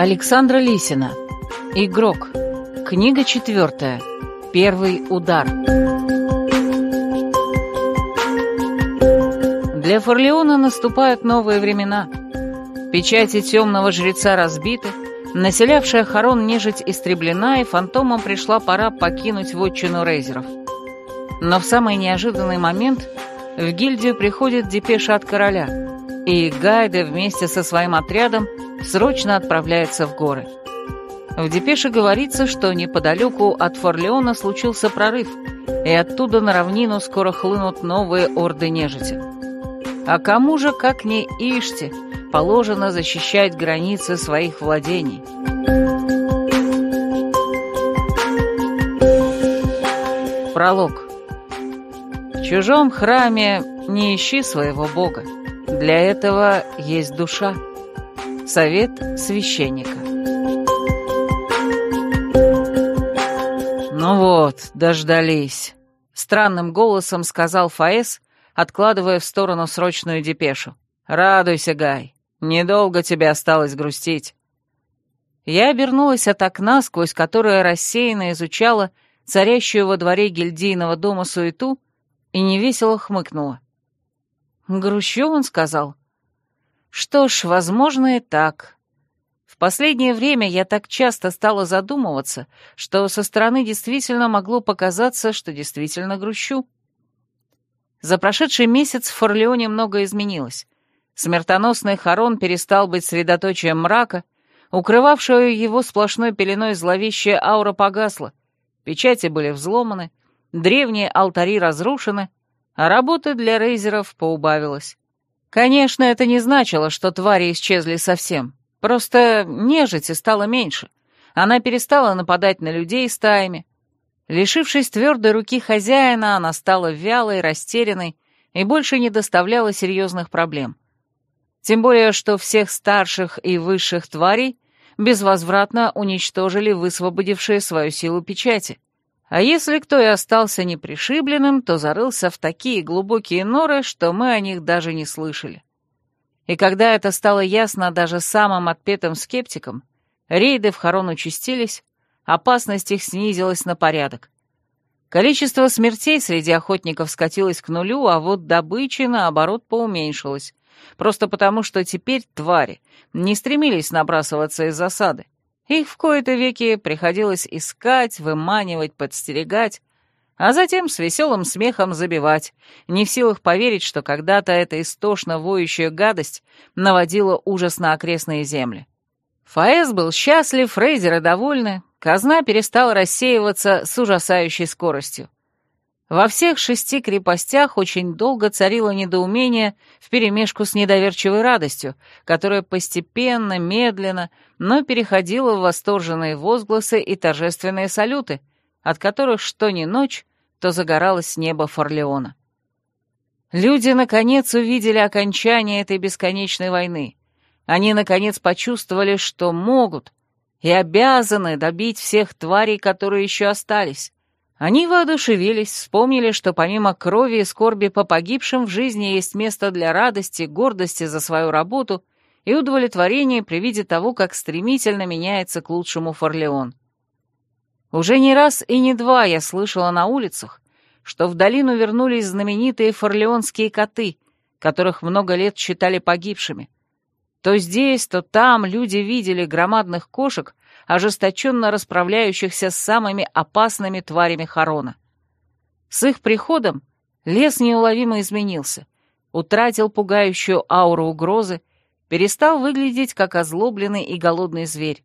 Александра Лисина. Игрок. Книга четвертая. Первый удар. Для Форлеона наступают новые времена. Печати темного жреца разбиты, населявшая Харон нежить истреблена, и фантомам пришла пора покинуть вотчину рейзеров. Но в самый неожиданный момент в гильдию приходит депеша от короля, и Гайда вместе со своим отрядом – срочно отправляется в горы. В депеше говорится, что неподалеку от Форлеона случился прорыв, и оттуда на равнину скоро хлынут новые орды нежити. А кому же, как не Иште, положено защищать границы своих владений? Пролог. В чужом храме не ищи своего бога. Для этого есть душа. Совет священника. «Ну вот, дождались», — странным голосом сказал Фаэс, откладывая в сторону срочную депешу. «Радуйся, Гай, недолго тебе осталось грустить». Я обернулась от окна, сквозь которое рассеянно изучала царящую во дворе гильдийного дома суету, и невесело хмыкнула. «Грущу», — он сказал. Что ж, возможно и так. В последнее время я так часто стала задумываться, что со стороны действительно могло показаться, что действительно грущу. За прошедший месяц в Форлеоне многое изменилось. Смертоносный Харон перестал быть средоточием мрака, укрывавшую его сплошной пеленой зловещая аура погасла, печати были взломаны, древние алтари разрушены, а работы для рейзеров поубавилось. Конечно, это не значило, что твари исчезли совсем. Просто нежити стало меньше. Она перестала нападать на людей стаями. Лишившись твердой руки хозяина, она стала вялой, растерянной и больше не доставляла серьезных проблем. Тем более, что всех старших и высших тварей безвозвратно уничтожили высвободившие свою силу печати. А если кто и остался непришибленным, то зарылся в такие глубокие норы, что мы о них даже не слышали. И когда это стало ясно даже самым отпетым скептикам, рейды в Харон участились, опасность их снизилась на порядок. Количество смертей среди охотников скатилось к нулю, а вот добычи, наоборот, поуменьшилось. Просто потому, что теперь твари не стремились набрасываться из засады. Их в кои-то веки приходилось искать, выманивать, подстерегать, а затем с веселым смехом забивать, не в силах поверить, что когда-то эта истошно воющая гадость наводила ужас на окрестные земли. Фаэс был счастлив, Фрейзеры довольны, казна перестала рассеиваться с ужасающей скоростью. Во всех шести крепостях очень долго царило недоумение вперемешку с недоверчивой радостью, которая постепенно, медленно, но переходила в восторженные возгласы и торжественные салюты, от которых что ни ночь, то загоралось небо Форлеона. Люди, наконец, увидели окончание этой бесконечной войны. Они, наконец, почувствовали, что могут и обязаны добить всех тварей, которые еще остались. Они воодушевились, вспомнили, что помимо крови и скорби по погибшим в жизни есть место для радости, гордости за свою работу и удовлетворения при виде того, как стремительно меняется к лучшему Форлеон. Уже не раз и не два я слышала на улицах, что в долину вернулись знаменитые форлеонские коты, которых много лет считали погибшими — то здесь, то там люди видели громадных кошек, ожесточенно расправляющихся с самыми опасными тварями Харона. С их приходом лес неуловимо изменился, утратил пугающую ауру угрозы, перестал выглядеть как озлобленный и голодный зверь.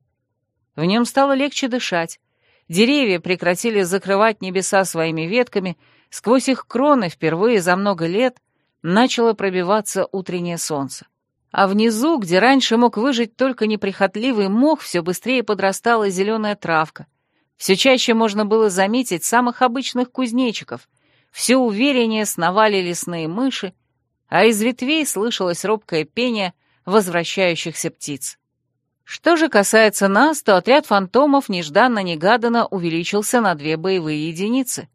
В нем стало легче дышать, деревья прекратили закрывать небеса своими ветками, сквозь их кроны впервые за много лет начало пробиваться утреннее солнце а внизу, где раньше мог выжить только неприхотливый мох, все быстрее подрастала зеленая травка. Все чаще можно было заметить самых обычных кузнечиков, все увереннее сновали лесные мыши, а из ветвей слышалось робкое пение возвращающихся птиц. Что же касается нас, то отряд фантомов нежданно-негаданно увеличился на две боевые единицы.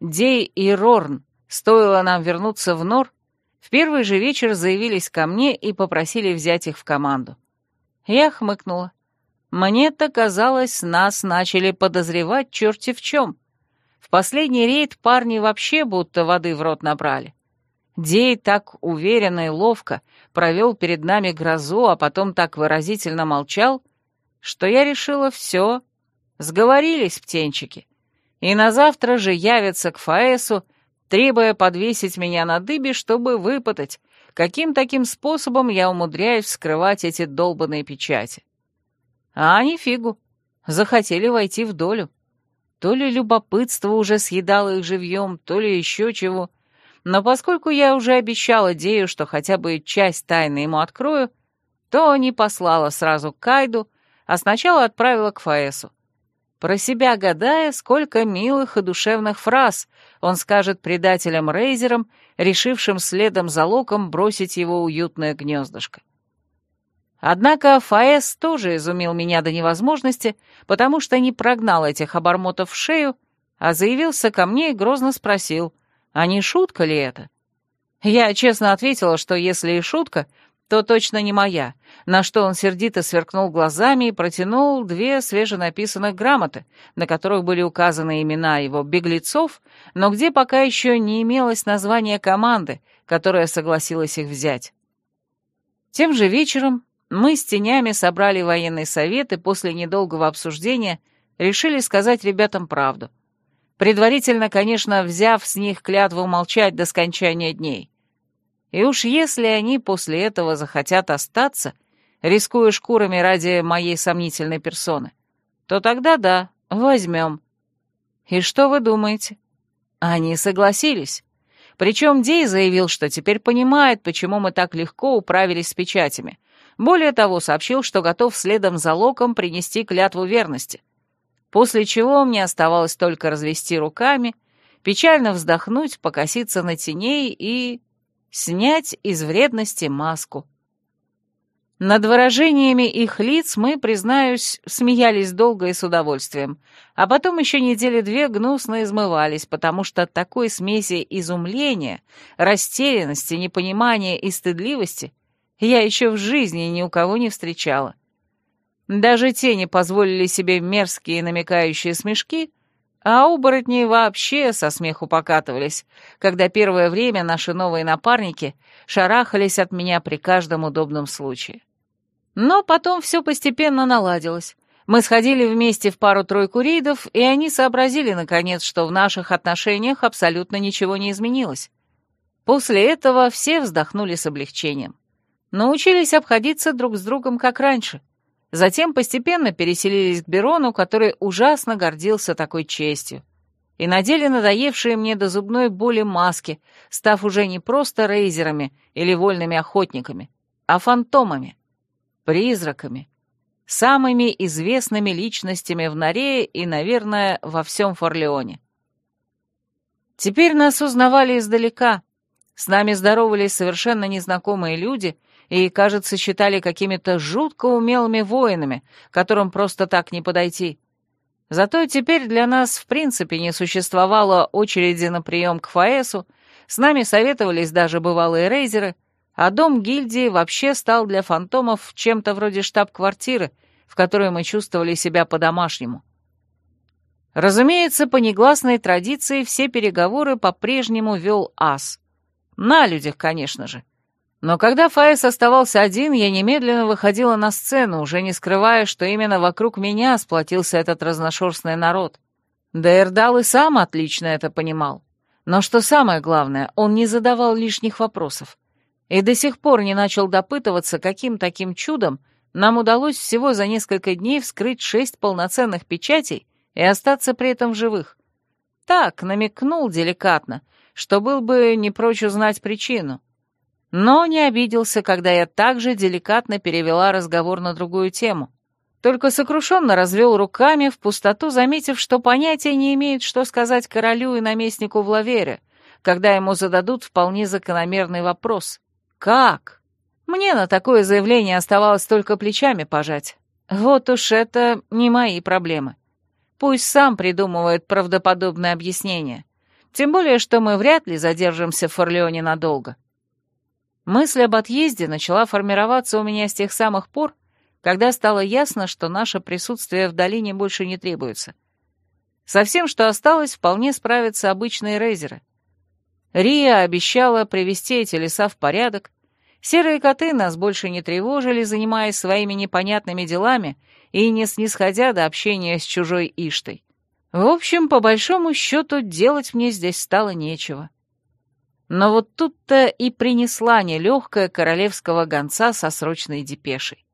Дей и Рорн, стоило нам вернуться в нор, в первый же вечер заявились ко мне и попросили взять их в команду. Я хмыкнула. Мне-то казалось, нас начали подозревать черти в чем. В последний рейд парни вообще будто воды в рот набрали. Дей так уверенно и ловко провел перед нами грозу, а потом так выразительно молчал, что я решила все. Сговорились птенчики. И на завтра же явятся к Фаэсу, требуя подвесить меня на дыбе, чтобы выпытать, каким таким способом я умудряюсь скрывать эти долбанные печати. А они фигу, захотели войти в долю. То ли любопытство уже съедало их живьем, то ли еще чего. Но поскольку я уже обещала Дею, что хотя бы часть тайны ему открою, то не послала сразу к Кайду, а сначала отправила к Фаэсу про себя гадая, сколько милых и душевных фраз он скажет предателям-рейзерам, решившим следом за Локом бросить его уютное гнездышко. Однако Фаэс тоже изумил меня до невозможности, потому что не прогнал этих обормотов в шею, а заявился ко мне и грозно спросил, а не шутка ли это? Я честно ответила, что если и шутка, то точно не моя, на что он сердито сверкнул глазами и протянул две свеженаписанных грамоты, на которых были указаны имена его беглецов, но где пока еще не имелось названия команды, которая согласилась их взять. Тем же вечером мы с тенями собрали военный совет и после недолгого обсуждения решили сказать ребятам правду. Предварительно, конечно, взяв с них клятву молчать до скончания дней. И уж если они после этого захотят остаться, рискуя шкурами ради моей сомнительной персоны, то тогда да, возьмем. И что вы думаете? Они согласились. Причем Дей заявил, что теперь понимает, почему мы так легко управились с печатями. Более того, сообщил, что готов следом за Локом принести клятву верности. После чего мне оставалось только развести руками, печально вздохнуть, покоситься на теней и снять из вредности маску. Над выражениями их лиц мы, признаюсь, смеялись долго и с удовольствием, а потом еще недели две гнусно измывались, потому что такой смеси изумления, растерянности, непонимания и стыдливости я еще в жизни ни у кого не встречала. Даже тени позволили себе мерзкие намекающие смешки, а оборотни вообще со смеху покатывались, когда первое время наши новые напарники шарахались от меня при каждом удобном случае. Но потом все постепенно наладилось. Мы сходили вместе в пару-тройку рейдов, и они сообразили, наконец, что в наших отношениях абсолютно ничего не изменилось. После этого все вздохнули с облегчением. Научились обходиться друг с другом, как раньше — Затем постепенно переселились к Берону, который ужасно гордился такой честью. И надели надоевшие мне до зубной боли маски, став уже не просто рейзерами или вольными охотниками, а фантомами, призраками, самыми известными личностями в Нарее и, наверное, во всем Форлеоне. Теперь нас узнавали издалека. С нами здоровались совершенно незнакомые люди — и, кажется, считали какими-то жутко умелыми воинами, которым просто так не подойти. Зато теперь для нас в принципе не существовало очереди на прием к ФАЭСу, с нами советовались даже бывалые рейзеры, а дом гильдии вообще стал для фантомов чем-то вроде штаб-квартиры, в которой мы чувствовали себя по-домашнему. Разумеется, по негласной традиции все переговоры по-прежнему вел ас. На людях, конечно же. Но когда Фаис оставался один, я немедленно выходила на сцену, уже не скрывая, что именно вокруг меня сплотился этот разношерстный народ. Да Эрдал и сам отлично это понимал. Но что самое главное, он не задавал лишних вопросов. И до сих пор не начал допытываться, каким таким чудом нам удалось всего за несколько дней вскрыть шесть полноценных печатей и остаться при этом в живых. Так, намекнул деликатно, что был бы не прочь узнать причину — но не обиделся, когда я также деликатно перевела разговор на другую тему. Только сокрушенно развел руками в пустоту, заметив, что понятия не имеет, что сказать королю и наместнику в лавере, когда ему зададут вполне закономерный вопрос. «Как?» Мне на такое заявление оставалось только плечами пожать. Вот уж это не мои проблемы. Пусть сам придумывает правдоподобное объяснение. Тем более, что мы вряд ли задержимся в Форлеоне надолго. Мысль об отъезде начала формироваться у меня с тех самых пор, когда стало ясно, что наше присутствие в долине больше не требуется. Со всем, что осталось, вполне справятся обычные рейзеры. Рия обещала привести эти леса в порядок, серые коты нас больше не тревожили, занимаясь своими непонятными делами и не снисходя до общения с чужой Иштой. В общем, по большому счету, делать мне здесь стало нечего. — но вот тут-то и принесла нелегкая королевского гонца со срочной депешей.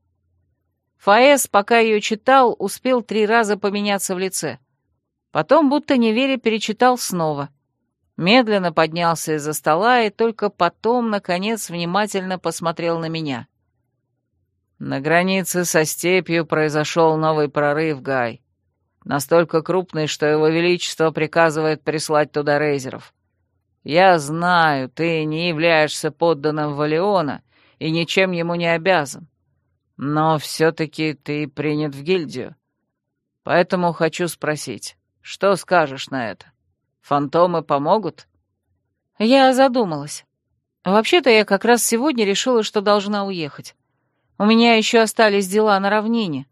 Фаэс, пока ее читал, успел три раза поменяться в лице. Потом, будто неверя, перечитал снова. Медленно поднялся из-за стола и только потом, наконец, внимательно посмотрел на меня. На границе со степью произошел новый прорыв, Гай. Настолько крупный, что его величество приказывает прислать туда рейзеров. Я знаю, ты не являешься подданным Валиона и ничем ему не обязан. Но все-таки ты принят в гильдию. Поэтому хочу спросить, что скажешь на это? Фантомы помогут?» Я задумалась. Вообще-то я как раз сегодня решила, что должна уехать. У меня еще остались дела на равнине.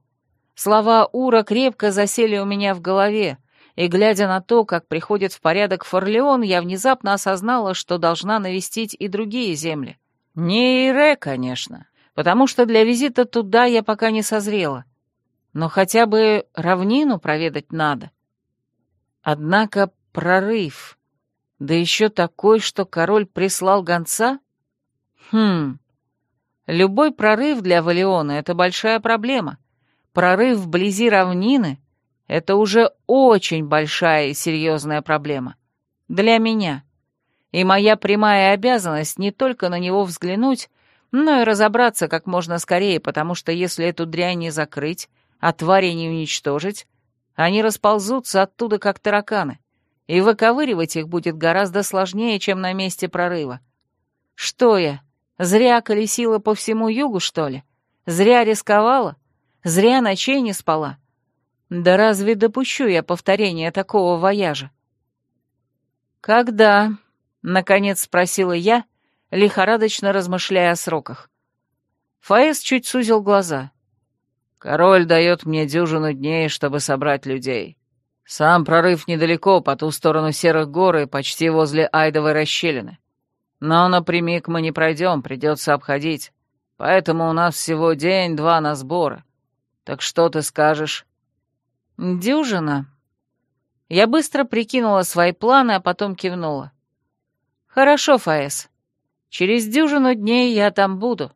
Слова Ура крепко засели у меня в голове, и, глядя на то, как приходит в порядок Форлеон, я внезапно осознала, что должна навестить и другие земли. Не Ире, конечно, потому что для визита туда я пока не созрела. Но хотя бы равнину проведать надо. Однако прорыв, да еще такой, что король прислал гонца? Хм... Любой прорыв для Валиона — это большая проблема. Прорыв вблизи равнины это уже очень большая и серьезная проблема. Для меня. И моя прямая обязанность не только на него взглянуть, но и разобраться как можно скорее, потому что если эту дрянь не закрыть, а твари не уничтожить, они расползутся оттуда, как тараканы, и выковыривать их будет гораздо сложнее, чем на месте прорыва. Что я, зря колесила по всему югу, что ли? Зря рисковала? Зря ночей не спала? — да разве допущу я повторения такого вояжа? «Когда?» — наконец спросила я, лихорадочно размышляя о сроках. Фаэс чуть сузил глаза. «Король дает мне дюжину дней, чтобы собрать людей. Сам прорыв недалеко, по ту сторону Серых горы, почти возле Айдовой расщелины. Но напрямик мы не пройдем, придется обходить. Поэтому у нас всего день-два на сборы. Так что ты скажешь?» «Дюжина». Я быстро прикинула свои планы, а потом кивнула. «Хорошо, Фаэс. Через дюжину дней я там буду».